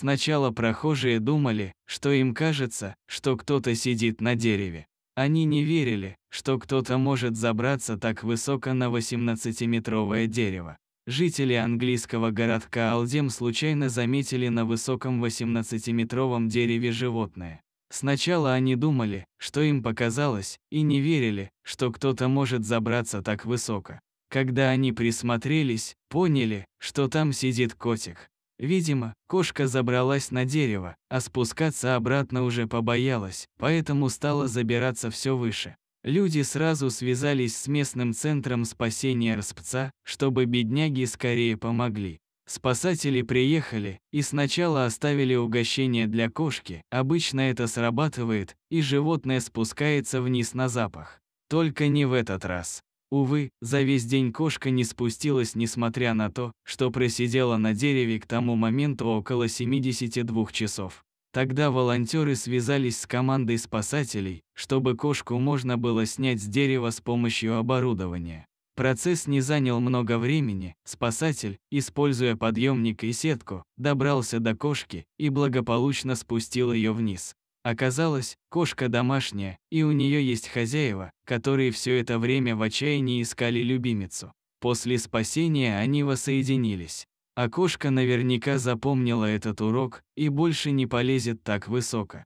Сначала прохожие думали, что им кажется, что кто-то сидит на дереве. Они не верили, что кто-то может забраться так высоко на 18-метровое дерево. Жители английского городка Алдем случайно заметили на высоком 18-метровом дереве животное. Сначала они думали, что им показалось, и не верили, что кто-то может забраться так высоко. Когда они присмотрелись, поняли, что там сидит котик. Видимо, кошка забралась на дерево, а спускаться обратно уже побоялась, поэтому стала забираться все выше. Люди сразу связались с местным центром спасения Рспца, чтобы бедняги скорее помогли. Спасатели приехали и сначала оставили угощение для кошки, обычно это срабатывает, и животное спускается вниз на запах. Только не в этот раз. Увы, за весь день кошка не спустилась, несмотря на то, что просидела на дереве к тому моменту около 72 часов. Тогда волонтеры связались с командой спасателей, чтобы кошку можно было снять с дерева с помощью оборудования. Процесс не занял много времени, спасатель, используя подъемник и сетку, добрался до кошки и благополучно спустил ее вниз. Оказалось, кошка домашняя, и у нее есть хозяева, которые все это время в отчаянии искали любимицу. После спасения они воссоединились. А кошка наверняка запомнила этот урок и больше не полезет так высоко.